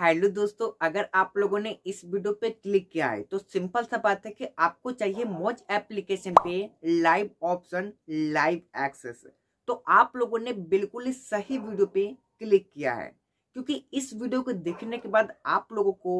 hello दोस्तों अगर आप लोगों ने इस वीडियो पे क्लिक किया है तो सिंपल सा बात है कि आपको चाहिए मोज एप्लीकेशन पे लाइव ऑप्शन लाइव एक्सेस तो आप लोगों ने बिल्कुल ही सही वीडियो पे क्लिक किया है क्योंकि इस वीडियो को देखने के बाद आप लोगों को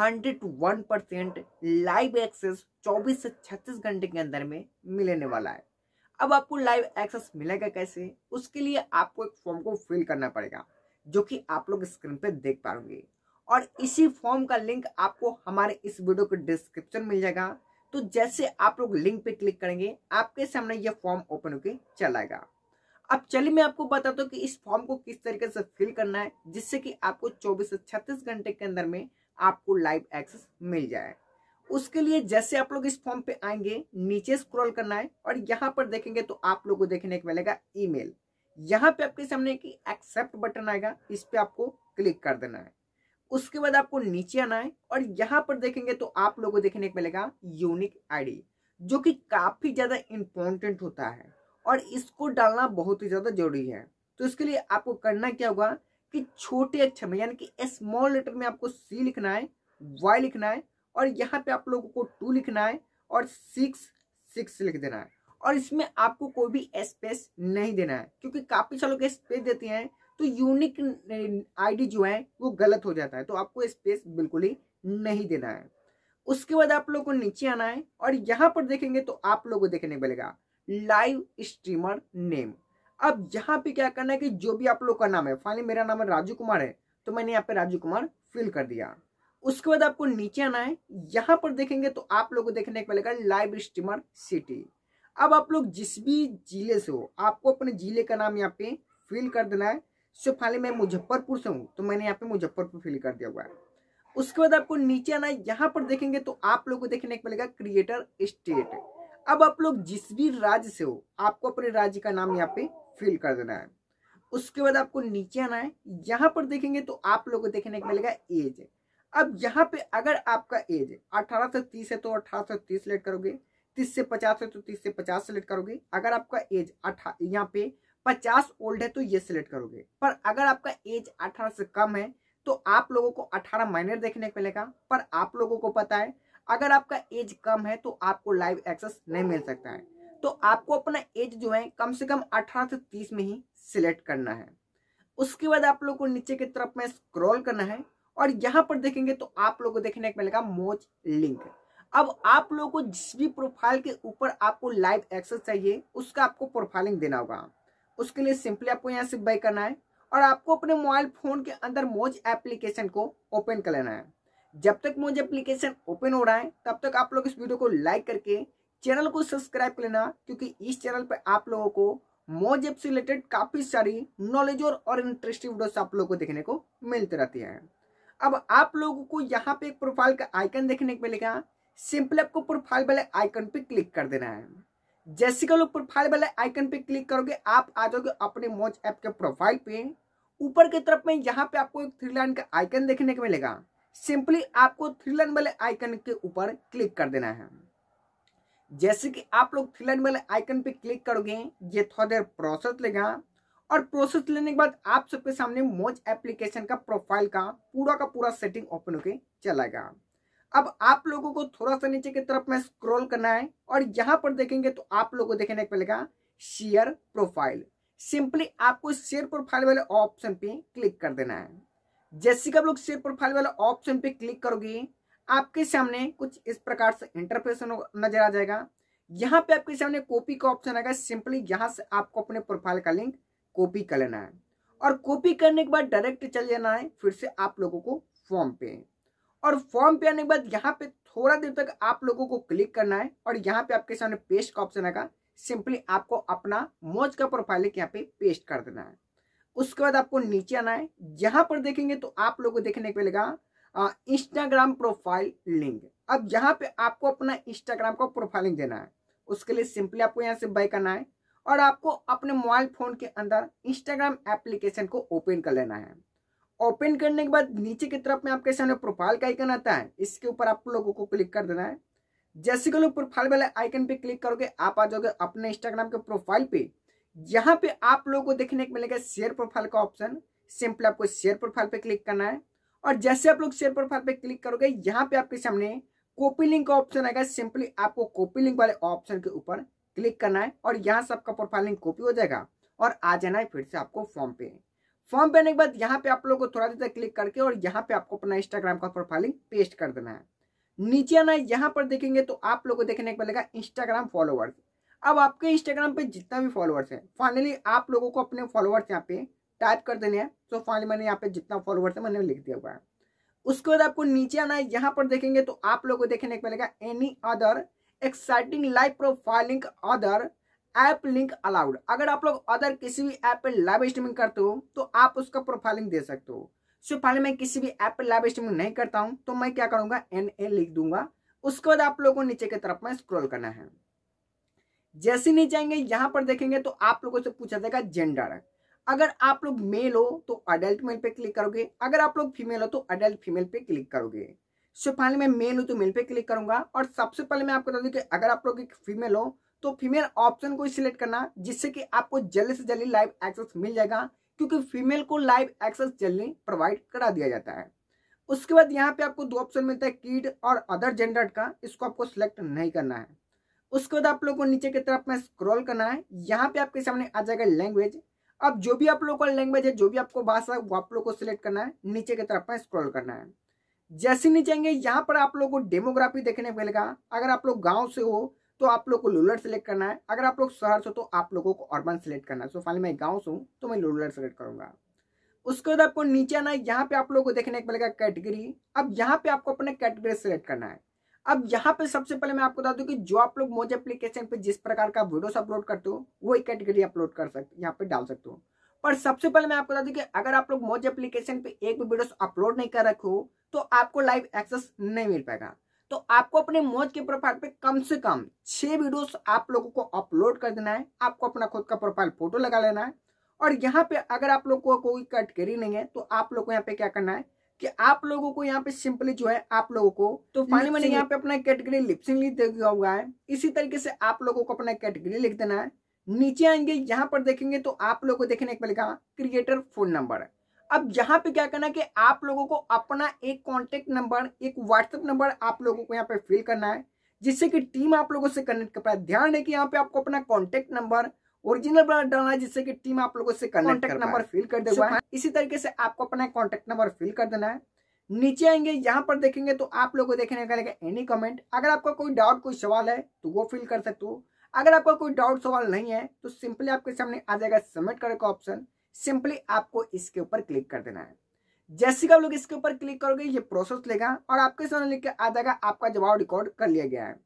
101 परसेंट लाइव एक्सेस 24 से 36 घंटे के अंदर में मिलने वाला है अब आपको लाइव एक्सेस मिलेगा कैसे उसके लिए आपको एक फॉर्म को फिल करना पड़ेगा जो कि आप लोग स्क्रीन पे देख पाओगे और इसी फॉर्म का लिंक आपको हमारे इस वीडियो के डिस्क्रिप्शन मिल जाएगा तो जैसे आप लोग लिंक पे क्लिक करेंगे आपके सामने यह फॉर्म ओपन होकर चलाएगा अब चलिए मैं आपको बताता हूँ कि इस फॉर्म को किस तरीके से फिल करना है जिससे कि आपको 24 से 36 घंटे के अंदर में आपको लाइव एक्सेस मिल जाए उसके लिए जैसे आप लोग इस फॉर्म पे आएंगे नीचे स्क्रॉल करना है और यहाँ पर देखेंगे तो आप लोग को देखने को मिलेगा ईमेल यहाँ पे आपके सामने की एक्सेप्ट बटन आएगा इस पे आपको क्लिक कर देना है उसके बाद आपको नीचे आना है और यहाँ पर देखेंगे तो आप लोगों को देखने को मिलेगा यूनिक आईडी जो कि काफी ज्यादा इम्पोर्टेंट होता है और इसको डालना बहुत ही ज्यादा जरूरी है तो इसके लिए आपको करना क्या होगा कि छोटे अक्षर में यानी कि स्मॉल लेटर में आपको सी लिखना है वाई लिखना है और यहाँ पे आप लोगों को टू लिखना है और सिक्स सिक्स लिख देना है और इसमें आपको कोई भी स्पेस नहीं देना है क्योंकि काफी सारे लोग स्पेस देते हैं तो यूनिक आईडी जो है वो गलत हो जाता है तो आपको स्पेस बिल्कुल ही नहीं देना है उसके बाद आप लोग को नीचे आना है और यहाँ पर देखेंगे तो आप लोग को देखने मिलेगा लाइव स्ट्रीमर नेम अब यहाँ पे क्या करना है कि जो भी आप लोग का नाम है फाइनली मेरा नाम है राजू कुमार है तो मैंने यहाँ पे राजू कुमार फिल कर दिया उसके बाद आपको नीचे आना है यहाँ पर देखेंगे तो आप लोग को देखने को मिलेगा लाइव स्ट्रीमर सिटी अब आप लोग जिस भी जिले से हो आपको अपने जिले का नाम यहाँ पे फिल कर देना है सो फाइनली मैं मुजफ्फरपुर से हूँ तो मैंने यहाँ पे मुजफ्फरपुर फिल कर दिया हुआ है उसके बाद आपको नीचे आना है यहाँ पर देखेंगे तो आप लोग को देखने को मिलेगा क्रिएटर स्टेट अब आप लोग जिस भी राज्य से हो आपको अपने राज्य का नाम यहाँ पे फिल कर देना है उसके बाद आपको नीचे आना है यहाँ पर देखेंगे तो आप लोग को देखने को मिलेगा एज अब यहाँ पे अगर आपका एज अठारह से तीस है तो अठारह से तीस लेट करोगे तीस से पचास है तो तीस से पचास सेलेक्ट करोगे अगर आपका एज अठारह यहाँ पे पचास ओल्ड है तो ये सिलेक्ट करोगे पर अगर आपका एज अठारह से कम है तो आप लोगों को अठारह माइनर देखने को मिलेगा पर आप लोगों को पता है अगर आपका एज कम है तो आपको लाइव एक्सेस नहीं मिल सकता है तो आपको अपना एज जो है कम से कम अठारह से तीस में ही सिलेक्ट करना है उसके बाद आप लोग को नीचे की तरफ में स्क्रॉल करना है और यहाँ पर देखेंगे तो आप लोग को देखने को मिलेगा मोच लिंक अब आप लोगों को जिस भी प्रोफाइल के ऊपर आपको लाइव एक्सेस चाहिए उसका आपको प्रोफाइलिंग देना होगा उसके लिए सिंपली आपको यहाँ से बाय करना है और आपको अपने मोबाइल फोन के अंदर मोज एप्लीकेशन को ओपन कर लेना है जब तक मोज एप्लीकेशन ओपन हो रहा है तब तक आप लोग इस वीडियो को लाइक करके चैनल को सब्सक्राइब कर लेना क्योंकि इस चैनल पर आप लोगों को मोज एप से रिलेटेड काफी सारी नॉलेज और, और इंटरेस्टिंग वीडियोस आप लोगों को देखने को मिलती रहती है अब आप लोगों को यहाँ पे एक प्रोफाइल का आइकन देखने को मिलेगा सिंपली आपको प्रोफाइल वाले आइकन पे क्लिक कर देना है जैसे कि लोग प्रोफाइल वाले आइकन पे क्लिक करोगे आप आ जाओगे अपने मोज ऐप के प्रोफाइल पे ऊपर की तरफ में यहाँ पे आपको एक थ्री लाइन का आइकन देखने को मिलेगा सिंपली आपको थ्री लाइन वाले आइकन के ऊपर क्लिक कर देना है जैसे कि आप लोग थ्री लाइन वाले आइकन पे क्लिक करोगे ये थोड़ा देर प्रोसेस लेगा और प्रोसेस लेने के बाद आप सबके सामने मोज एप्लीकेशन का प्रोफाइल का पूरा का पूरा सेटिंग ओपन होके चलेगा अब आप लोगों को थोड़ा सा नीचे की तरफ में स्क्रॉल करना है और यहां पर देखेंगे तो आप लोगों को देखने को मिलेगा शेयर प्रोफाइल सिंपली आपको शेयर प्रोफाइल वाले ऑप्शन पे क्लिक कर देना है जैसे कि आप लोग शेयर प्रोफाइल वाले ऑप्शन पे क्लिक करोगे आपके सामने कुछ इस प्रकार से इंटरफेस नजर आ जाएगा यहाँ पे आपके सामने कॉपी का ऑप्शन आएगा सिंपली यहाँ से आपको अपने प्रोफाइल का लिंक कॉपी कर लेना है और कॉपी करने के बाद डायरेक्ट चल जाना है फिर से आप लोगों को फॉर्म पे और फॉर्म पे आने के बाद यहाँ पे थोड़ा देर तक आप लोगों को क्लिक करना है और यहाँ पे आपके सामने पेस्ट का ऑप्शन आएगा सिंपली आपको अपना मोज का प्रोफाइल यहाँ पे पेस्ट कर देना है उसके बाद आपको नीचे आना है यहाँ पर देखेंगे तो आप लोगों को देखने को मिलेगा इंस्टाग्राम प्रोफाइल लिंक अब यहाँ पे आपको अपना इंस्टाग्राम का प्रोफाइलिंग देना है उसके लिए सिंपली आपको यहाँ से बाय करना है और आपको अपने मोबाइल फोन के अंदर इंस्टाग्राम एप्लीकेशन को ओपन कर लेना है ओपन करने के बाद नीचे की तरफ में आपके सामने प्रोफाइल का आइकन आता है इसके ऊपर आप लोगों को क्लिक कर देना है जैसे कि लोग प्रोफाइल वाले आइकन पे क्लिक करोगे आप आ जाओगे अपने इंस्टाग्राम के प्रोफाइल पे यहाँ पे आप लोगों को देखने को मिलेगा शेयर प्रोफाइल का ऑप्शन सिंपल आपको शेयर प्रोफाइल पे क्लिक करना है और जैसे आप लोग शेयर प्रोफाइल पे क्लिक करोगे यहाँ पे आपके सामने कॉपी लिंक का ऑप्शन आएगा सिंपली आपको कॉपी लिंक वाले ऑप्शन के ऊपर क्लिक करना है और यहाँ से आपका प्रोफाइल लिंक कॉपी हो जाएगा और आ जाना है फिर से आपको फॉर्म पे फॉर्म भरने के बाद यहाँ पे आप लोग को थोड़ा देर तक क्लिक करके और यहाँ पे आपको अपना इंस्टाग्राम का प्रोफाइलिंग पेस्ट कर देना है नीचे आना यहाँ पर देखेंगे तो आप लोग को देखने को मिलेगा इंस्टाग्राम फॉलोअर्स अब आपके इंस्टाग्राम पे जितना भी फॉलोअर्स है फाइनली आप लोगों को अपने फॉलोअर्स यहाँ पे टाइप कर देने हैं तो फाइनली मैंने यहाँ पे जितना फॉलोअर्स है मैंने लिख दिया हुआ है उसके बाद आपको नीचे आना है यहाँ पर देखेंगे तो आप लोगों को देखने को मिलेगा any other exciting live profiling other app link allowed अगर आप लोग अदर किसी भी ऐप पर लाइव स्ट्रीमिंग करते हो तो आप उसका प्रोफाइलिंग दे सकते हो सो पहले मैं किसी भी ऐप पर लाइव स्ट्रीमिंग नहीं करता हूं तो मैं क्या करूंगा एन ए लिख दूंगा उसके बाद आप लोगों को नीचे की तरफ में स्क्रॉल करना है जैसे नहीं जाएंगे यहां पर देखेंगे तो आप लोगों से पूछा जाएगा जेंडर अगर आप लोग मेल हो तो अडल्ट मेल पे क्लिक करोगे अगर आप लोग फीमेल हो तो अडल्ट फीमेल पे क्लिक करोगे सो पहले मैं मेल हूं तो मेल पे क्लिक करूंगा और सबसे पहले मैं आपको बता दूं कि अगर आप लोग एक फीमेल हो तो फीमेल ऑप्शन को सिलेक्ट करना जिससे कि आपको जल्दी से जल्दी लाइव एक्सेस मिल जाएगा क्योंकि फीमेल को लाइव एक्सेस जल्दी प्रोवाइड करा दिया जाता है उसके बाद यहाँ पे आपको दो ऑप्शन मिलता है किड और अदर जेंडर का इसको आपको सिलेक्ट नहीं करना है उसके बाद आप लोग को नीचे की तरफ में स्क्रॉल करना है यहाँ पे आपके सामने आ जाएगा लैंग्वेज अब जो भी आप लोग का लैंग्वेज है जो भी आपको भाषा है वो आप लोग को सिलेक्ट करना है नीचे की तरफ में स्क्रॉल करना है जैसे नीचे आएंगे यहाँ पर आप लोग को डेमोग्राफी देखने को मिलेगा अगर आप लोग गाँव से हो तो आप लोग को लोलर सेलेक्ट करना है अगर आप लोग शहर से तो आप लोगों को अर्बन सेलेक्ट करना है सो फाइनल मैं गाँव से हूँ तो मैं लोलर सेलेक्ट करूंगा उसके बाद आपको नीचे आना है यहाँ पे आप लोगों को देखने को मिलेगा कैटेगरी अब यहाँ पे आपको अपने कैटेगरी सेलेक्ट करना है अब यहाँ पे सबसे पहले मैं आपको बता दूं कि जो आप लोग मोज एप्लीकेशन पे जिस प्रकार का वीडियोस अपलोड करते हो वही कैटेगरी अपलोड कर सकते यहाँ पे डाल सकते हो पर सबसे पहले मैं आपको बता दूं कि अगर आप लोग मोज एप्लीकेशन पे एक भी वीडियोस अपलोड नहीं कर रखे हो तो आपको लाइव एक्सेस नहीं मिल पाएगा तो आपको अपने मौज के प्रोफाइल पे कम से कम छह वीडियोस आप लोगों को अपलोड कर देना है आपको अपना खुद का प्रोफाइल फोटो लगा लेना है और यहाँ पे अगर आप लोग को कोई कैटेगरी नहीं है तो आप लोग को यहाँ पे क्या करना है कि आप लोगों को यहाँ पे सिंपली जो है आप लोगों को तो फाइनली मैंने यहाँ पे अपना कैटेगरी लिपसिंग लिख दिया हुआ है इसी तरीके से आप लोगों को अपना कैटेगरी लिख देना है नीचे आएंगे यहाँ पर देखेंगे तो आप लोगों को देखने को मिलेगा क्रिएटर फोन नंबर अब यहाँ पे क्या करना है कि आप लोगों को अपना एक कॉन्टेक्ट नंबर एक व्हाट्सएप नंबर आप लोगों को यहाँ पे फिल करना है जिससे कि टीम आप लोगों से कनेक्ट कर पाए ध्यान है कि यहाँ पे आपको अपना कॉन्टेक्ट नंबर ओरिजिनल बना डालना है जिससे कि टीम आप लोगों से कॉन्टेक्ट नंबर फिल कर देगा इसी तरीके से आपको अपना कॉन्टेक्ट नंबर फिल कर देना है नीचे आएंगे यहाँ पर देखेंगे तो आप लोगों को देखने का लगेगा एनी कमेंट अगर आपका कोई डाउट कोई सवाल है तो वो फिल कर सकते हो अगर आपका कोई डाउट सवाल नहीं है तो सिंपली आपके सामने आ जाएगा सबमिट करने का ऑप्शन सिंपली आपको इसके ऊपर क्लिक कर देना है जैसे कि आप लोग इसके ऊपर क्लिक करोगे ये प्रोसेस लेगा और आपके सामने लिख के आ जाएगा आपका जवाब रिकॉर्ड कर लिया गया है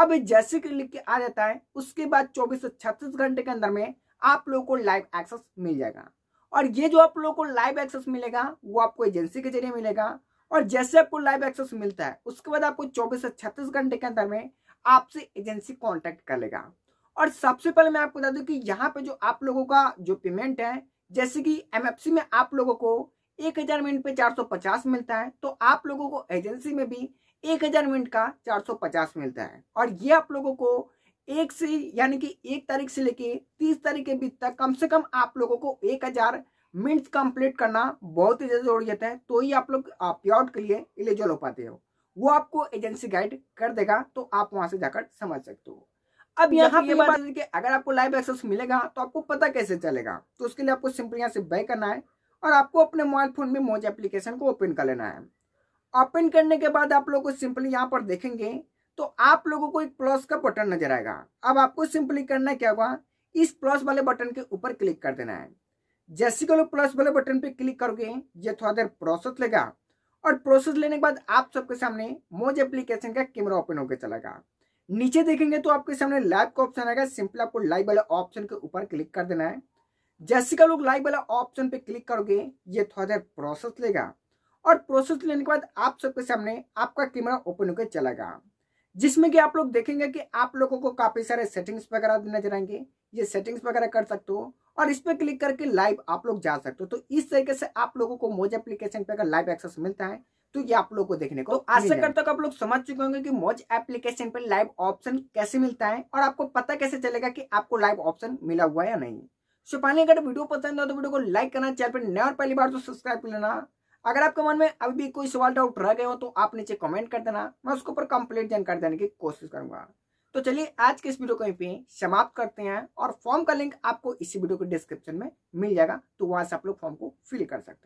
अब जैसे कि लिख के आ जाता है उसके बाद चौबीस से छत्तीस घंटे के अंदर में आप लोगों को लाइव एक्सेस मिल जाएगा और ये जो आप लोगों को लाइव एक्सेस मिलेगा वो आपको एजेंसी के जरिए मिलेगा और जैसे आपको लाइव एक्सेस मिलता है उसके बाद आपको चौबीस से छत्तीस घंटे के अंदर में आपसे एजेंसी कॉन्टेक्ट कर लेगा और सबसे पहले मैं आपको बता दूं कि यहाँ पे जो आप लोगों का जो पेमेंट है जैसे कि एमएफसी में आप लोगों को एक हजार मिनट पे 450 मिलता है तो आप लोगों को एजेंसी में भी एक हजार मिनट का 450 मिलता है और ये आप लोगों को एक से यानी कि एक तारीख से लेके तीस तारीख के बीच तक कम से कम आप लोगों को एक हजार मिनट कंप्लीट करना बहुत ही ज्यादा जरूरत है तो ही आप लोग प्योर के लिए एलिजिबल हो पाते हो वो आपको एजेंसी गाइड कर देगा तो आप वहां से जाकर समझ सकते हो अब यहाँ पे बात कि अगर आपको लाइव एक्सेस मिलेगा तो आपको पता कैसे चलेगा तो उसके लिए आपको सिंपल यहाँ से बैक करना है और आपको अपने मोबाइल फोन में मोज एप्लीकेशन को ओपन कर लेना है ओपन करने के बाद आप लोग को सिंपली यहाँ पर देखेंगे तो आप लोगों को एक प्लस का बटन नजर आएगा अब आपको सिंपली करना क्या होगा इस प्लस वाले बटन के ऊपर क्लिक कर देना है जैसे कि लोग प्लस वाले बटन पे क्लिक करोगे ये थोड़ा देर प्रोसेस लेगा और प्रोसेस लेने के बाद आप सबके सामने मोज एप्लीकेशन का कैमरा ओपन होकर चलेगा नीचे देखेंगे तो आपके सामने लाइव का ऑप्शन आएगा सिंपल आपको लाइव वाला ऑप्शन के ऊपर क्लिक कर देना है जैसे का लोग लाइव वाला ऑप्शन पे क्लिक करोगे ये थोड़ा देर प्रोसेस लेगा और प्रोसेस लेने के बाद आप सबके सामने आपका कैमरा ओपन होकर चलेगा जिसमें कि आप लोग देखेंगे कि आप लोगों को काफी सारे सेटिंग्स वगैरह नजर आएंगे ये सेटिंग्स वगैरह कर सकते हो और इस पर क्लिक करके लाइव आप लोग जा सकते हो तो इस तरीके से आप लोगों को मोज एप्लीकेशन पे अगर लाइव एक्सेस मिलता है तो ये आप लोग को देखने को तो आशा करता हूँ आप लोग समझ चुके होंगे कि मौज एप्लीकेशन पर लाइव ऑप्शन कैसे मिलता है और आपको पता कैसे चलेगा कि आपको लाइव ऑप्शन मिला हुआ या नहीं सो पहले अगर वीडियो पसंद हो तो वीडियो को लाइक करना चैनल पर नया और पहली बार तो सब्सक्राइब कर लेना अगर आपके मन में अभी भी कोई सवाल डाउट रह गए हो तो आप नीचे कमेंट कर देना मैं उसके ऊपर कंप्लीट जानकारी देने की कोशिश करूंगा तो चलिए आज के इस वीडियो को यहीं पे समाप्त करते हैं और फॉर्म का लिंक आपको इसी वीडियो के डिस्क्रिप्शन में मिल जाएगा तो वहां से आप लोग फॉर्म को फिल कर सकते हैं